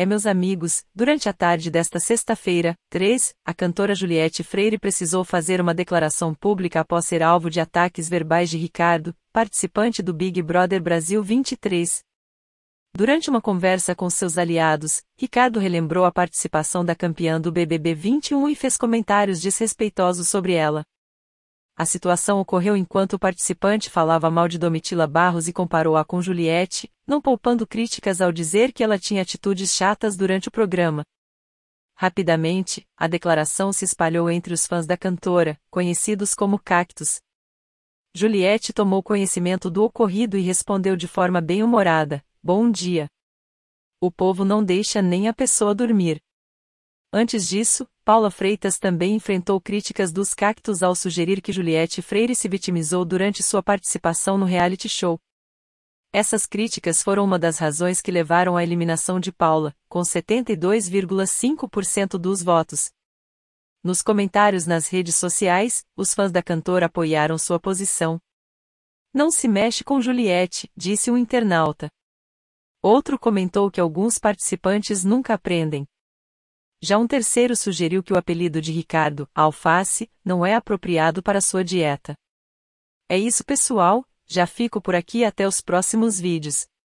É, meus amigos, durante a tarde desta sexta-feira, 3, a cantora Juliette Freire precisou fazer uma declaração pública após ser alvo de ataques verbais de Ricardo, participante do Big Brother Brasil 23. Durante uma conversa com seus aliados, Ricardo relembrou a participação da campeã do BBB 21 e fez comentários desrespeitosos sobre ela. A situação ocorreu enquanto o participante falava mal de Domitila Barros e comparou-a com Juliette, não poupando críticas ao dizer que ela tinha atitudes chatas durante o programa. Rapidamente, a declaração se espalhou entre os fãs da cantora, conhecidos como Cactus. Juliette tomou conhecimento do ocorrido e respondeu de forma bem-humorada: Bom dia. O povo não deixa nem a pessoa dormir. Antes disso, Paula Freitas também enfrentou críticas dos cactos ao sugerir que Juliette Freire se vitimizou durante sua participação no reality show. Essas críticas foram uma das razões que levaram à eliminação de Paula, com 72,5% dos votos. Nos comentários nas redes sociais, os fãs da cantora apoiaram sua posição. Não se mexe com Juliette, disse um internauta. Outro comentou que alguns participantes nunca aprendem. Já um terceiro sugeriu que o apelido de Ricardo, alface, não é apropriado para sua dieta. É isso, pessoal, já fico por aqui até os próximos vídeos.